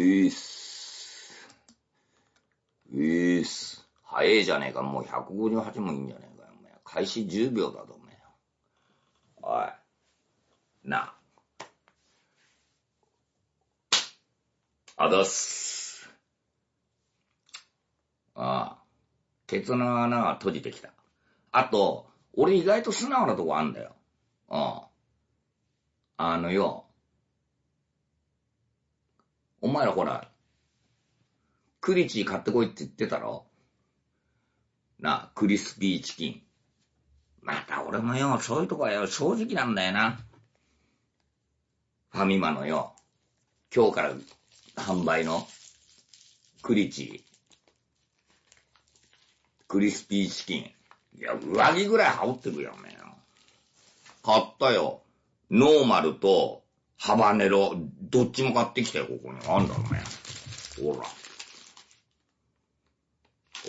ういっす。ういっす。早えじゃねえか。もう158もいいんじゃねえかよ。お前開始10秒だぞ、お前。おい。なあ。あざっす。ああ。ケツの穴が閉じてきた。あと、俺意外と素直なとこあんだよ。うん。あのよ。お前らほら、クリチー買ってこいって言ってたろなクリスピーチキン。また俺もよ、そういうとこはよ、正直なんだよな。ファミマのよ、今日から販売のクリチー、クリスピーチキン。いや、上着ぐらい羽織ってくよ、おめえよ。買ったよ。ノーマルと、ハバネロ、どっちも買ってきたよ、ここに。あんだろうね。ほら。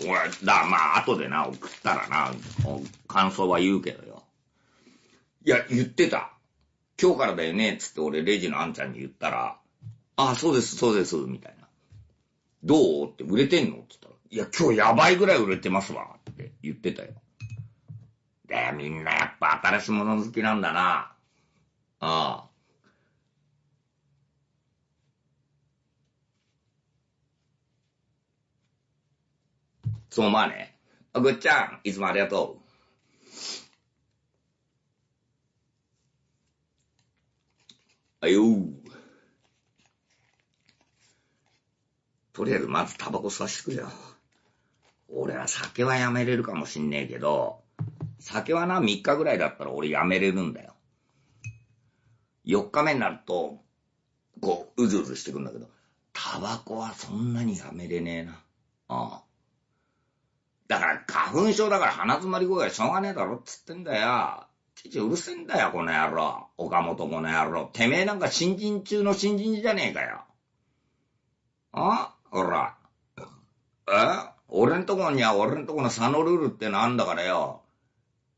俺、だ、まあ、後でな、送ったらな、感想は言うけどよ。いや、言ってた。今日からだよね、つって俺、レジのあんちゃんに言ったら、ああ、そうです、そうです、みたいな。どうって売れてんのって言ったら、いや、今日やばいぐらい売れてますわ、って言ってたよ。で、みんなやっぱ新しいもの好きなんだな。ああ。そうまあね。あぐっちゃん、いつもありがとう。あよとりあえずまずタバコ吸わしてくれよ。俺は酒はやめれるかもしんねえけど、酒はな、3日ぐらいだったら俺やめれるんだよ。4日目になると、こう、うずうずしてくんだけど、タバコはそんなにやめれねえな。ああ。だから花粉症だから鼻詰まり声がしょうがねえだろっつってんだよ。父うるせえんだよ、この野郎。岡本この野郎。てめえなんか新人中の新人じゃねえかよ。あほら。え俺んとこには俺んとこの佐野ルールってなんだからよ。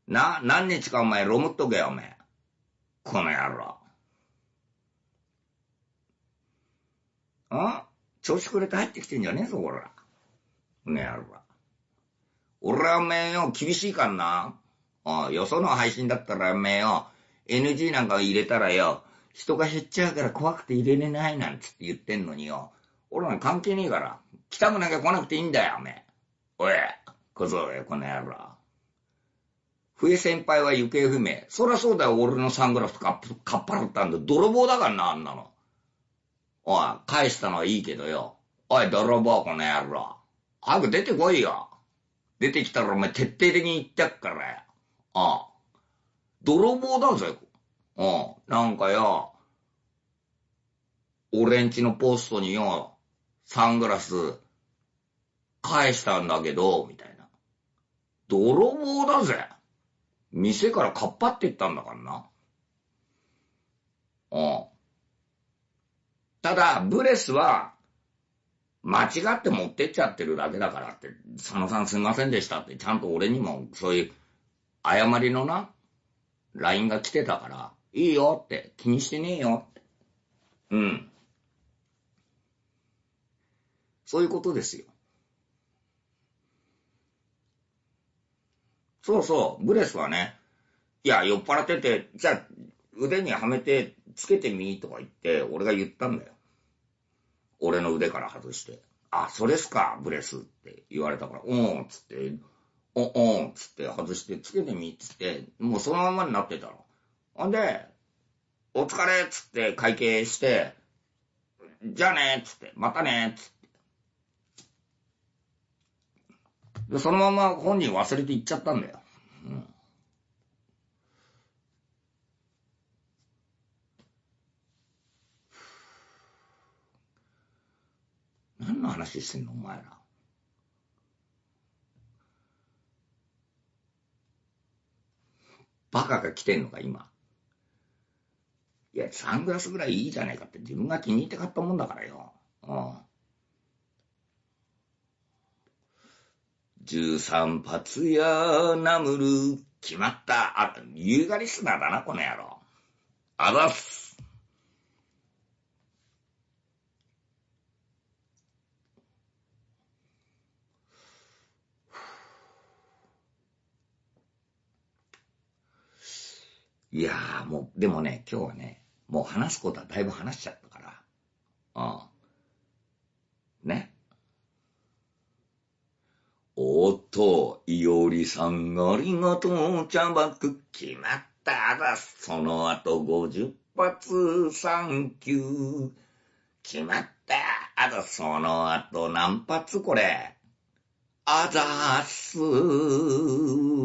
な、何日かお前ロムっとけよ、お前。この野郎。あ調子くれて入ってきてんじゃねえぞ、こら。この野郎。俺はおめえよ、厳しいからな。ああ、よその配信だったらおめえよ、NG なんか入れたらよ、人が減っちゃうから怖くて入れれないなんつって言ってんのによ。俺ら関係ねえから。来たくなきゃ来なくていいんだよ、おめえ。おい、こぞよ、この野郎。笛先輩は行方不明。そりゃそうだよ、俺のサングラスかかっぱらったんだ。泥棒だからな、あんなの。おい、返したのはいいけどよ。おい、泥棒、この野郎。早く出てこいよ。出てきたらお前徹底的に言ってやっからよ。ああ。泥棒だぜ。ああ。なんかよ、俺んちのポストによ、サングラス、返したんだけど、みたいな。泥棒だぜ。店からかっぱって言ったんだからな。ああ。ただ、ブレスは、間違って持ってっちゃってるだけだからって、佐野さんすいませんでしたって、ちゃんと俺にもそういう誤りのな、LINE が来てたから、いいよって、気にしてねえよって。うん。そういうことですよ。そうそう、ブレスはね、いや、酔っ払ってて、じゃあ腕にはめてつけてみとか言って、俺が言ったんだよ。俺の腕から外して、あ、それっすか、ブレスって言われたから、おーんっつって、お、おんっつって外して、つけてみっつって、もうそのままになってたの。ほんで、お疲れっつって会計して、じゃあねっつって、またねっつって。で、そのまま本人忘れて行っちゃったんだよ。うんの話してんのお前ら。バカが来てんのか今。いや、サングラスぐらいいいじゃないかって自分が気に入って買ったもんだからよ。うん。13発やナムル決まった。あ、優雅リスナーだな、この野郎。あざっす。いやーもう、でもね、今日はね、もう話すことはだいぶ話しちゃったから。うん。ね。おっと、いおりさんありがとう、茶爆決まっただ、その後50発、サンキュー。決まったあだ、その後何発これ。あざっすー。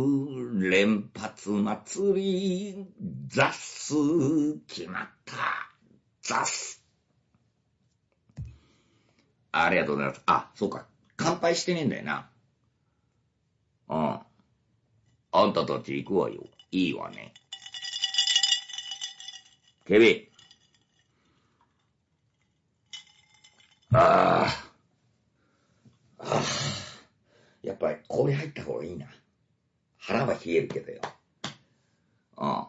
連発祭り、雑す、決まった、雑す。ありがとうございます。あ、そうか。乾杯してねえんだよな。うん。あんたたち行くわよ。いいわね。ケビああ。ああ。やっぱり氷入った方がいいな。腹は冷えるけどよ。ああ。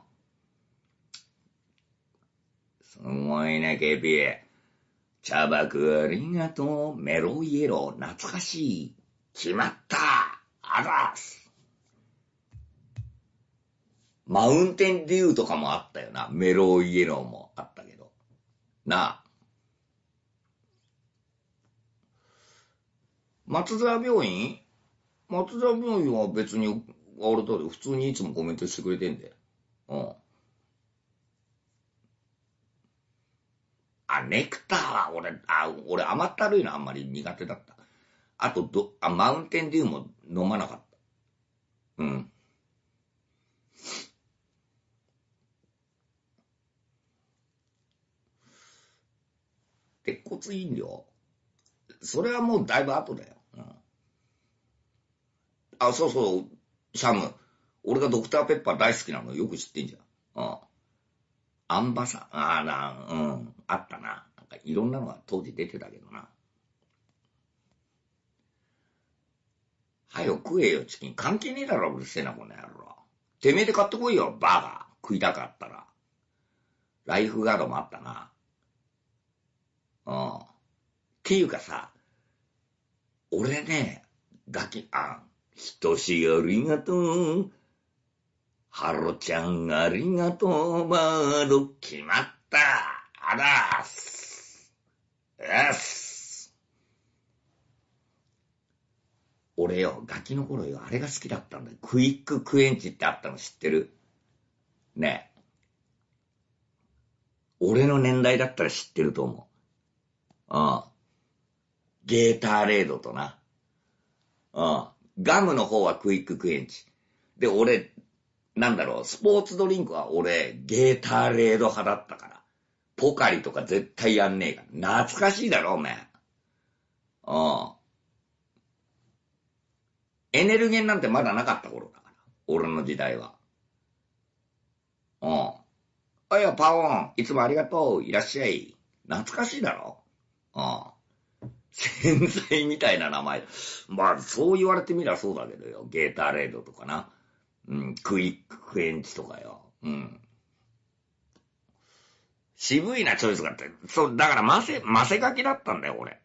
すごいね、ケピー。茶爆ありがとう、メロイエロー、懐かしい。決まったあざすマウンテンデューとかもあったよな。メロイエローもあったけど。なあ。松沢病院松沢病院は別に俺と普通にいつもコメントしてくれてんだよ。うん。あ、ネクターは俺、あ、俺甘ったるいのあんまり苦手だった。あとど、あ、マウンテンデューも飲まなかった。うん。鉄骨飲料それはもうだいぶ後だよ。うん、あ、そうそう。シャム。俺がドクターペッパー大好きなのよく知ってんじゃん。うん。アンバサ、ああな、うん、あったな。なんかいろんなのが当時出てたけどな。はよ食えよ、チキン。関係ねえだろ、うるせえな、この野郎。てめえで買ってこいよ、バーガー。食いたかったら。ライフガードもあったな。うん。っていうかさ、俺ね、ガキ、あ、ん。ひとしありがとう。ハロちゃんありがとう。バード決まった。あらす。よす。俺よ、ガキの頃よ、あれが好きだったんだよ。クイッククエンチってあったの知ってるねえ。俺の年代だったら知ってると思う。うん。ゲーターレードとな。うん。ガムの方はクイッククエンチ。で、俺、なんだろう、スポーツドリンクは俺、ゲーターレード派だったから。ポカリとか絶対やんねえから。懐かしいだろ、おめえ。うん。エネルゲンなんてまだなかった頃だから。俺の時代は。うん。あいや、パオン、いつもありがとう、いらっしゃい。懐かしいだろうん。洗剤みたいな名前。まあ、そう言われてみりゃそうだけどよ。ゲーターレードとかな。うん、クイックエンチとかよ。うん。渋いなチョイスがあって。そう、だからませ、ませガきだったんだよ、俺。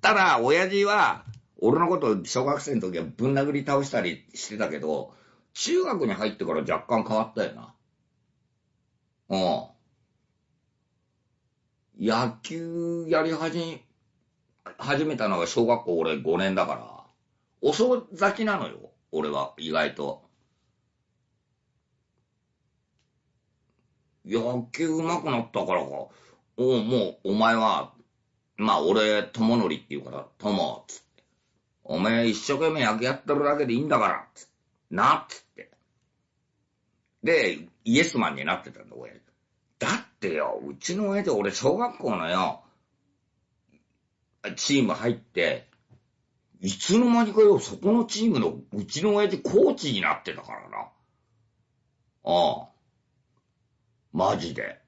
ただ、親父は、俺のこと小学生の時はぶん殴り倒したりしてたけど、中学に入ってから若干変わったよな。うん。野球やり始め、始めたのが小学校俺5年だから、遅咲きなのよ、俺は意外と。野球上手くなったからか、おう、もう、お前は、まあ俺、友則っていうから、友、つって。おめえ一生懸命野球やってるだけでいいんだから、つって。な、つって。で、イエスマンになってたんだ、俺。だってよ、うちの親で俺小学校のよ、チーム入って、いつの間にかよ、そこのチームの、うちの親父コーチになってたからな。ああ。マジで。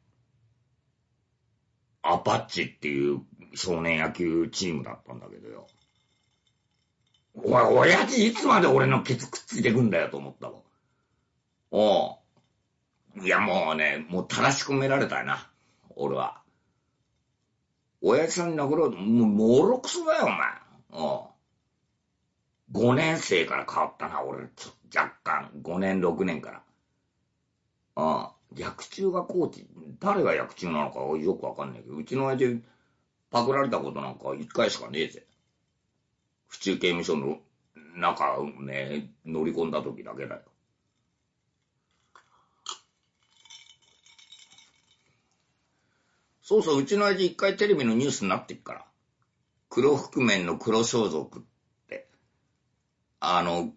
アパッチっていう少年野球チームだったんだけどよ。お前、親父いつまで俺のケツくっついてくんだよと思ったわ。おう。いや、もうね、もうたらし込められたな。俺は。親父さんに殴ろうと、もう、もろくそだよ、お前。うん。5年生から変わったな、俺。若干。5年、6年から。ああ、薬中がコーチ。誰が薬中なのかよくわかんないけど、うちの親父、パクられたことなんか1回しかねえぜ。府中刑務所の中ね、乗り込んだ時だけだよ。そうそう、うちの味一回テレビのニュースになってっから。黒覆面の黒装束って。あの、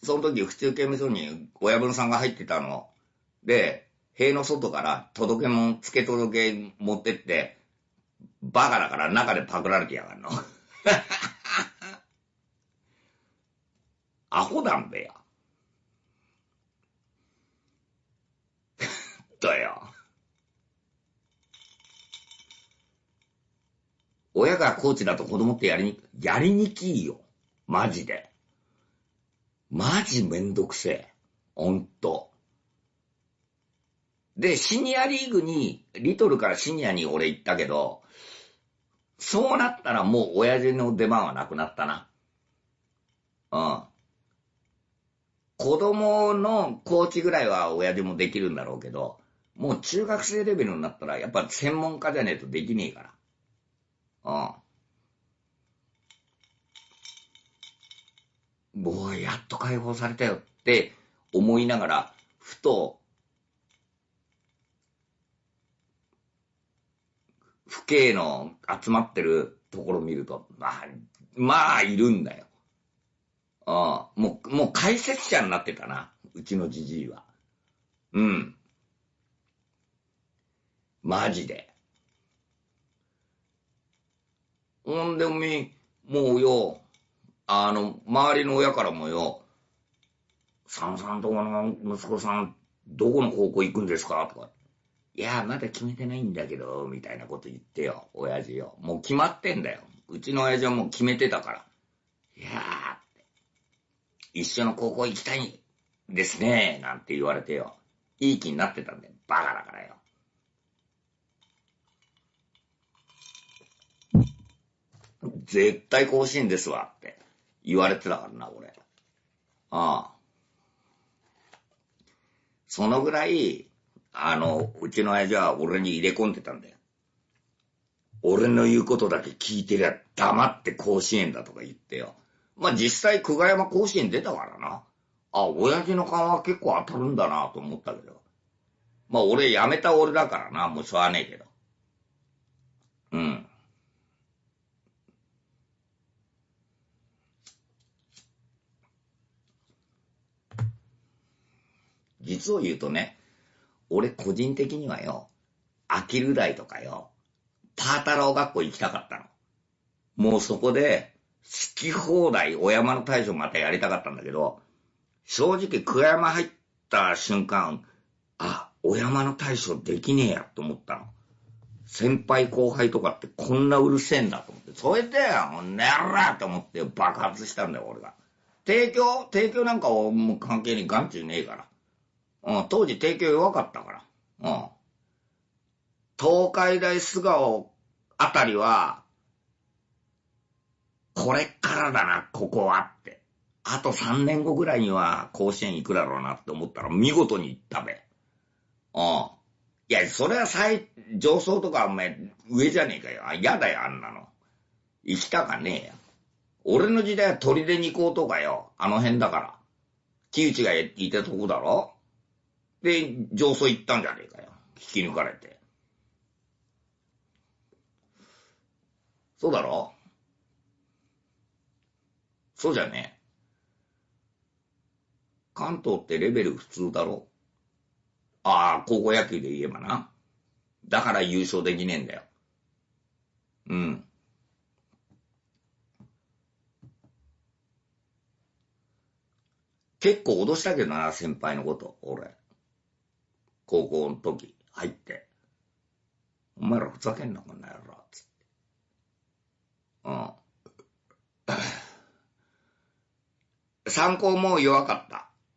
その時普通刑務所に親分さんが入ってたの。で、塀の外から届け物、付け届け持ってって、バカだから中でパクられてやがんの。アホなんだ よ。だよ。親がコーチだと子供ってやりに、やりにきいよ。マジで。マジめんどくせえ。ほんと。で、シニアリーグに、リトルからシニアに俺行ったけど、そうなったらもう親父の出番はなくなったな。うん。子供のコーチぐらいは親父もできるんだろうけど、もう中学生レベルになったらやっぱ専門家じゃねえとできねえから。ああ。もうやっと解放されたよって思いながら、ふと、不敬の集まってるところ見ると、まあ、まあ、いるんだよ。ああ、もう、もう解説者になってたな。うちのじじいは。うん。マジで。ほんでみ、もうよ、あの、周りの親からもよ、さんさんとこの息子さん、どこの高校行くんですかとか。いや、まだ決めてないんだけど、みたいなこと言ってよ、親父よ。もう決まってんだよ。うちの親父はもう決めてたから。いやー一緒の高校行きたいですね、なんて言われてよ。いい気になってたんだよ。バカだからよ。絶対甲子園ですわって言われてたからな、俺。ああ。そのぐらい、あの、うちの親父は俺に入れ込んでたんだよ。俺の言うことだけ聞いてりゃ黙って甲子園だとか言ってよ。まあ、実際久我山甲子園出たからな。あ、親父の顔は結構当たるんだなと思ったけど。まあ、俺辞めた俺だからな、もうしょうがねえけど。うん。実を言うとね、俺個人的にはよ、飽きる台とかよ、パータロー学校行きたかったの。もうそこで、好き放題、お山の大将またやりたかったんだけど、正直、久山入った瞬間、あ、お山の大将できねえやと思ったの。先輩後輩とかってこんなうるせえんだと思って、それで、もうねらと思って爆発したんだよ、俺が。提供、提供なんかもう関係に眼中ねえから。うん、当時提供弱かったから。うん。東海大菅生あたりは、これからだな、ここはって。あと3年後ぐらいには甲子園行くだろうなって思ったら見事に行ったべ。うん。いや、それは最、上層とかお前上じゃねえかよ。あ、嫌だよ、あんなの。行きたかねえや。俺の時代は鳥行二うとかよ。あの辺だから。木内がいたとこだろで、上層行ったんじゃねえかよ。引き抜かれて。そうだろそうじゃねえ。関東ってレベル普通だろああ、高校野球で言えばな。だから優勝できねえんだよ。うん。結構脅したけどな、先輩のこと、俺。高校の時入って、お前らふざけんな、こんな野郎、つって。うん。参考も弱かっ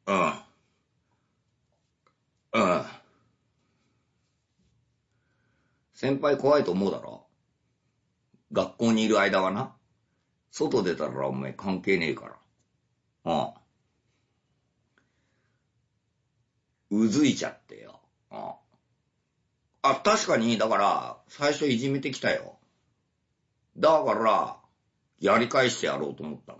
た。うん。うん。先輩怖いと思うだろ学校にいる間はな。外出たらお前関係ねえから。うん。うずいちゃってよ。あ確かに、だから、最初いじめてきたよ。だから、やり返してやろうと思った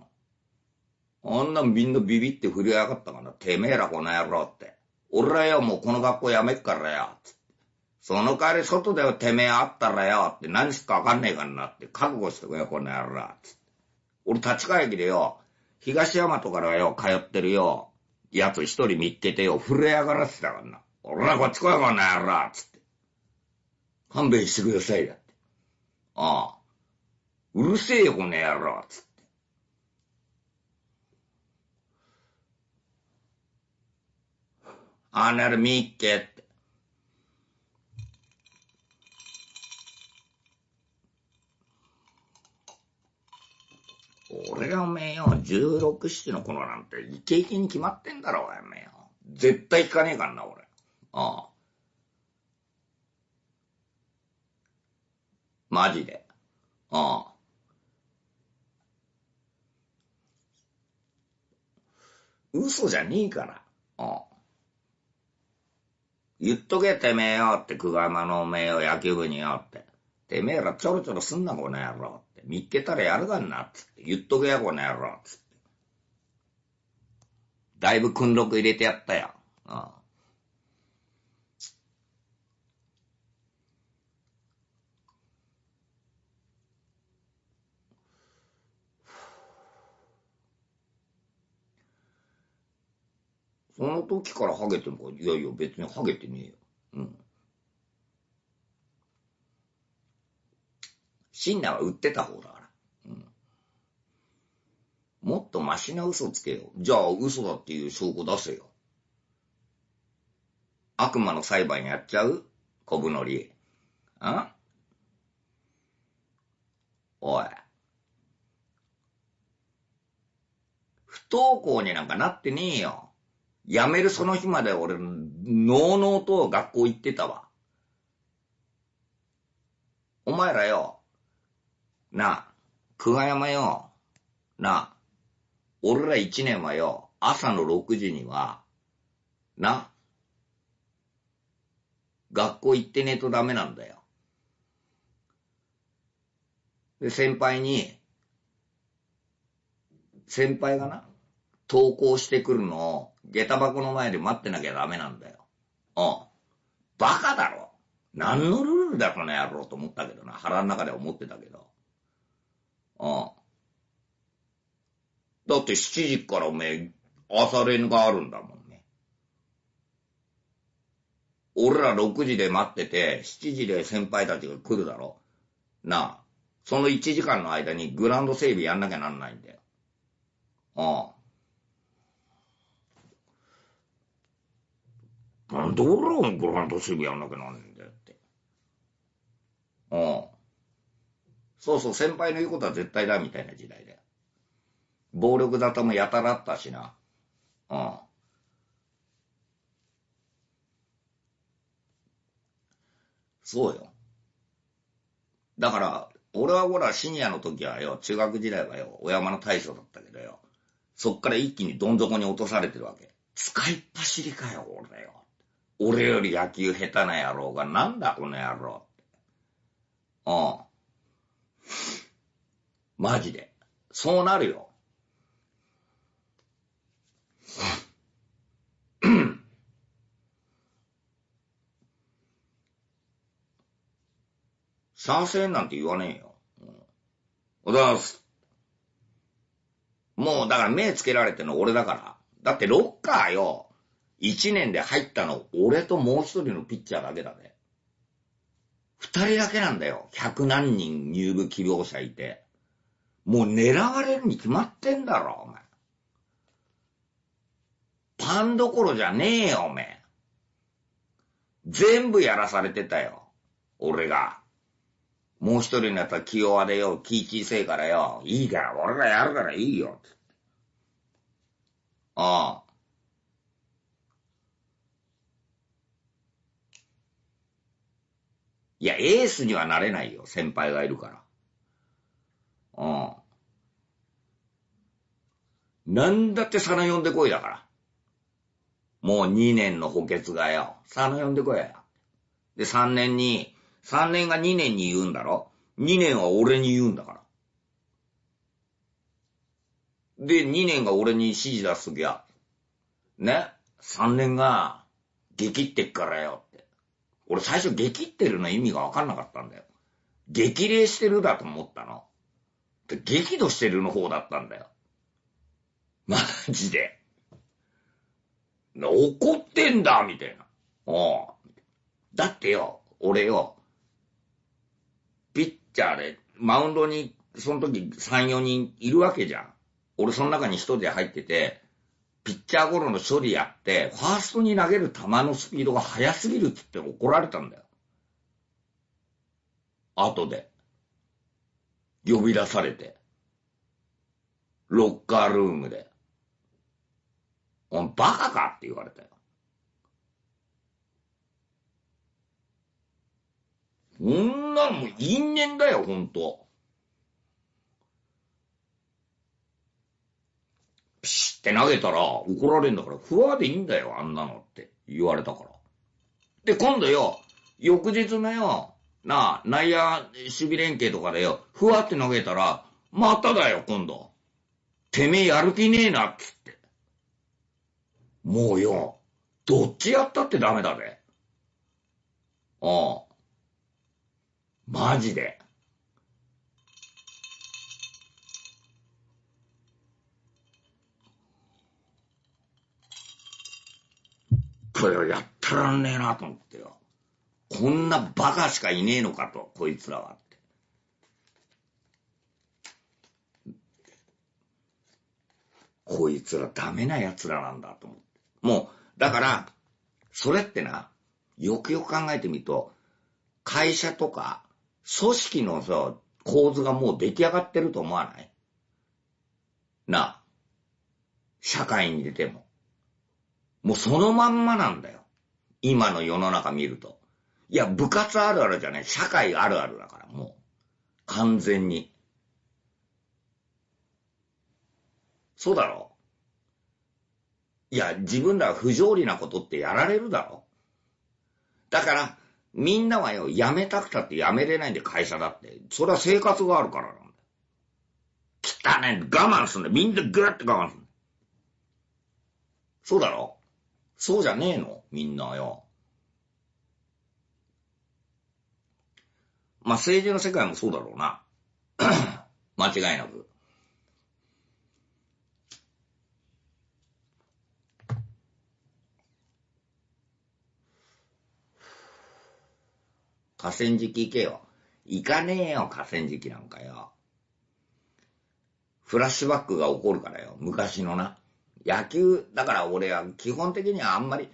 の。あんなみんなビビって振りやがったから、てめえらこの野郎って。俺らよ、もうこの学校やめっからよ、つって。その代わり外ではてめえあったらよ、って何しかわかんねえからなって、覚悟しとれよ、この野郎、つって。俺立川駅でよ、東大和からよ、通ってるよ、やつ一人見っけてよ、震え上がらせたからな。俺ら、こっち来い、こんな野郎つって。勘弁してください、だって。ああ。うるせえよ、この野郎つって。あなる見っけって。俺がおめえよ、16、7の頃なんてイケイケに決まってんだろ、おめえよ。絶対聞かねえからな、俺。ああ。マジで。ああ。嘘じゃねえから。ああ。言っとけ、てめえよって、久我山のおめえよ、野球部によって。てめえらちょろちょろすんな、この野郎。見っけたらやるがんな、つって。言っとけや、この野郎、つって。だいぶ訓録入れてやったよ。ああその時からハゲてものか、いやいや別にハゲてねえよ。うん。信奈は売ってた方だから。うん。もっとマシな嘘つけよ。じゃあ嘘だっていう証拠出せよ。悪魔の裁判やっちゃうコぶのり。んおい。不登校になんかなってねえよ。辞めるその日まで俺、のうのうと学校行ってたわ。お前らよ、なあ、久我山よ。なあ、俺ら一年はよ、朝の六時には、な、学校行ってねえとダメなんだよ。で、先輩に、先輩がな、登校してくるのを、下駄箱の前で待ってなきゃダメなんだよ。うん。バカだろ何のルールだこの野郎と思ったけどな。腹の中で思ってたけど。ああ。だって7時からおめえ、朝練があるんだもんね。俺ら6時で待ってて、7時で先輩たちが来るだろ。なあ、その1時間の間にグランド整備やんなきゃなんないんだよ。ああ。なんで俺らもグランド整備やんなきゃなんないんだよって。ああ。そうそう、先輩の言うことは絶対だ、みたいな時代だよ。暴力沙汰もやたらったしな。うん。そうよ。だから、俺はほら、シニアの時はよ、中学時代はよ、お山の大将だったけどよ、そっから一気にどん底に落とされてるわけ。使いっ走りかよ、俺よ。俺より野球下手な野郎が、なんだこの野郎うん。マジで。そうなるよ。賛成なんて言わねえよ。おます。もうだから目つけられての俺だから。だってロッカーよ。一年で入ったの俺ともう一人のピッチャーだけだね。二人だけなんだよ。百何人入部希望者いて。もう狙われるに決まってんだろ、お前。パンどころじゃねえよ、お前。全部やらされてたよ。俺が。もう一人になったら気弱でよ、気小せえからよ、いいから、俺がやるからいいよ、ああ。いや、エースにはなれないよ、先輩がいるから。うん。なんだって佐野呼んでこいだから。もう2年の補欠がよ、佐野呼んでこいや。で、3年に、3年が2年に言うんだろ ?2 年は俺に言うんだから。で、2年が俺に指示出すときは、ね、3年が、激ってっからよ俺最初激ってるの意味がわかんなかったんだよ。激励してるだと思ったの。激怒してるの方だったんだよ。マジで。怒ってんだみたいな。おうだってよ、俺よ、ピッチャーで、マウンドに、その時3、4人いるわけじゃん。俺その中に1人で入ってて、ピッチャーゴロの処理やって、ファーストに投げる球のスピードが速すぎるっつって怒られたんだよ。後で。呼び出されて。ロッカールームで。お前バカかって言われたよ。そんなのも因縁だよ、ほんと。って投げたら怒られんだから、ふわでいいんだよ、あんなのって言われたから。で、今度よ、翌日のよ、なあ、内野守備連携とかでよ、ふわって投げたら、まただよ、今度。てめえやる気ねえな、っつって。もうよ、どっちやったってダメだぜ。ああ。マジで。これをやったらんねえなと思ってよ。こんなバカしかいねえのかと、こいつらはって。こいつらダメな奴らなんだと思って。もう、だから、それってな、よくよく考えてみると、会社とか、組織のさ、構図がもう出来上がってると思わないな社会に出ても。もうそのまんまなんだよ。今の世の中見ると。いや、部活あるあるじゃない。社会あるあるだから、もう。完全に。そうだろいや、自分ら不条理なことってやられるだろだから、みんなはよ、辞めたくたって辞めれないんで会社だって。それは生活があるからなんだよ。汚い。我慢すんだよ。みんなぐーって我慢すんだよ。そうだろそうじゃねえのみんなよ。まあ、政治の世界もそうだろうな。間違いなく。河川敷行けよ。行かねえよ、河川敷なんかよ。フラッシュバックが起こるからよ、昔のな。野球、だから俺は基本的にはあんまり、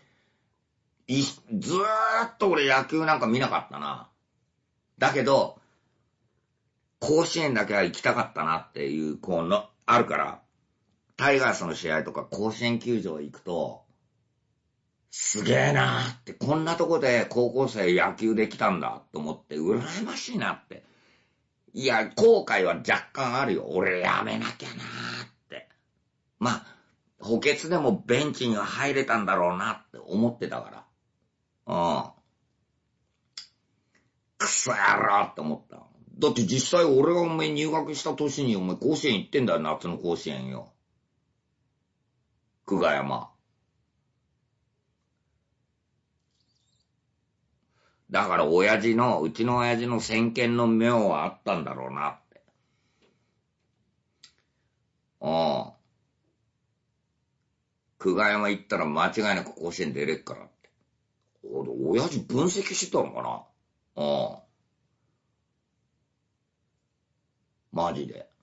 いずーっと俺野球なんか見なかったな。だけど、甲子園だけは行きたかったなっていう、こうの、あるから、タイガースの試合とか甲子園球場行くと、すげえなーって、こんなとこで高校生野球できたんだと思って、羨ましいなって。いや、後悔は若干あるよ。俺やめなきゃなーって。まあ、補欠でもベンチには入れたんだろうなって思ってたから。うん。くそやろって思った。だって実際俺がお前入学した年にお前甲子園行ってんだよ、夏の甲子園よ。久我山。だから親父の、うちの親父の先見の妙はあったんだろうなって。うん。久我山行ったら間違いなく甲子園出れっからって。親父分析してたのかなああ。マジで。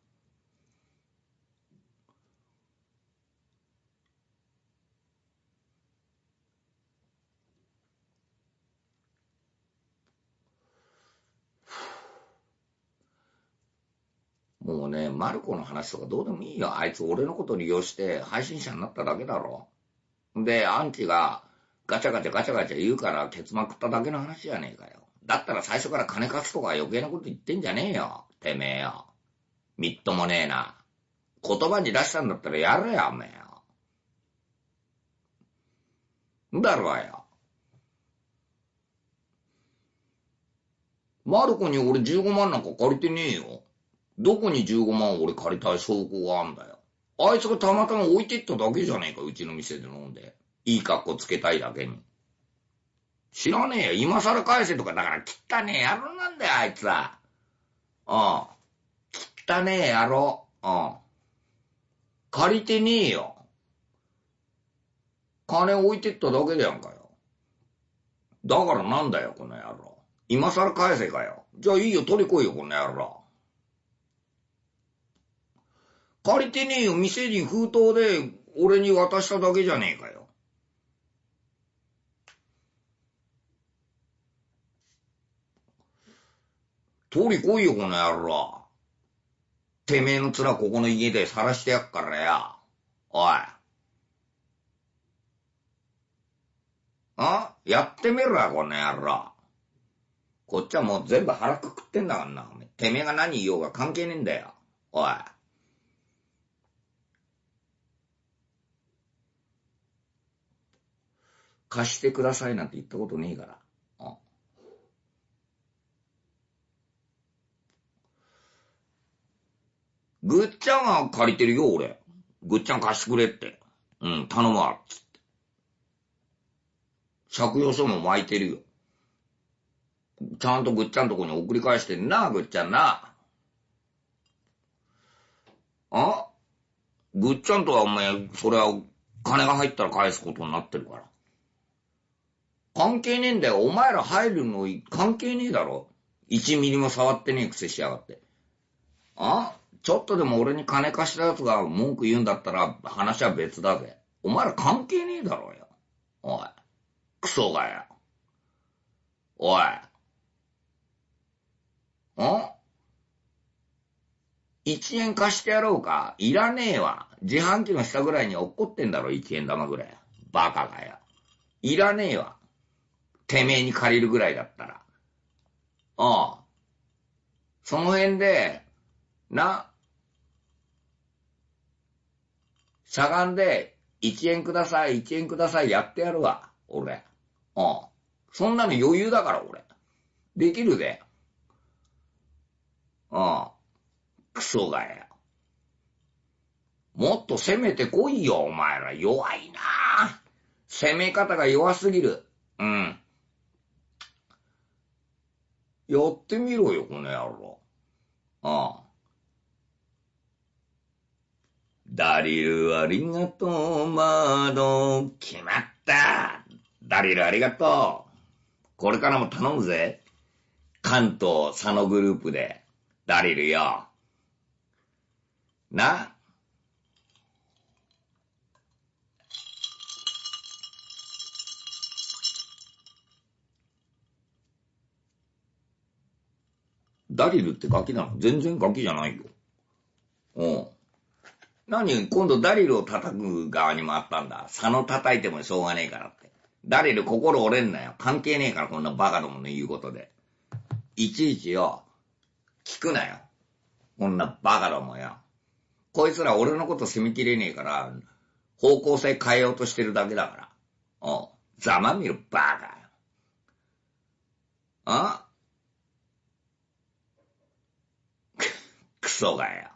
もうね、マルコの話とかどうでもいいよ。あいつ俺のこと利用して配信者になっただけだろ。で、アンチがガチャガチャガチャガチャ言うからケツまくっただけの話じゃねえかよ。だったら最初から金貸すとか余計なこと言ってんじゃねえよ。てめえよ。みっともねえな。言葉に出したんだったらやれや、おめえよ。んだろうよ。マルコに俺15万なんか借りてねえよ。どこに15万俺借りたい証拠があんだよ。あいつがたまたま置いてっただけじゃねえか、うちの店で飲んで。いい格好つけたいだけに。知らねえよ。今更返せとか、だから汚ねえ野郎なんだよ、あいつは。うん。汚ねえ野郎。うん。借りてねえよ。金置いてっただけじゃんかよ。だからなんだよ、この野郎。今更返せかよ。じゃあいいよ、取り来いよ、この野郎。借りてねえよ。店に封筒で俺に渡しただけじゃねえかよ。通り来いよ、この野郎。てめえの面ここの家で晒してやっからや。おい。あやってみろよ、この野郎。こっちはもう全部腹くくってんだからな。てめえが何言おうが関係ねえんだよ。おい。貸してくださいなんて言ったことねえから。あぐっちゃんは借りてるよ、俺。ぐっちゃん貸してくれって。うん、頼むわ、つって。借用書も巻いてるよ。ちゃんとぐっちゃんとこに送り返してんな、ぐっちゃんな。あぐっちゃんとはお前、それは金が入ったら返すことになってるから。関係ねえんだよ。お前ら入るの関係ねえだろ。1ミリも触ってねえくせしやがって。あちょっとでも俺に金貸した奴が文句言うんだったら話は別だぜ。お前ら関係ねえだろよ。おい。クソがよ。おい。ん一円貸してやろうか。いらねえわ。自販機の下ぐらいに落っこってんだろ、一円玉ぐらい。バカがよ。いらねえわ。てめえに借りるぐらいだったら。ああ。その辺で、な、しゃがんで、1円ください、1円ください、やってやるわ、俺。うん。そんなの余裕だから、俺。できるぜ。うん。クソがや。もっと攻めてこいよ、お前ら。弱いなぁ。攻め方が弱すぎる。うん。やってみろよ、この野郎。ああ。ダリルありがとう、ド。決まったダリルありがとうこれからも頼むぜ関東佐野グループで、ダリルよ。なダリルってガキなの全然ガキじゃないよ。うん。何今度ダリルを叩く側にもあったんだ。佐野叩いてもしょうがねえからって。ダリル心折れんなよ。関係ねえからこんなバカどもの言うことで。いちいちよ、聞くなよ。こんなバカどもよ。こいつら俺のこと責めきれねえから、方向性変えようとしてるだけだから。おざまみるバカ。あ做来呀。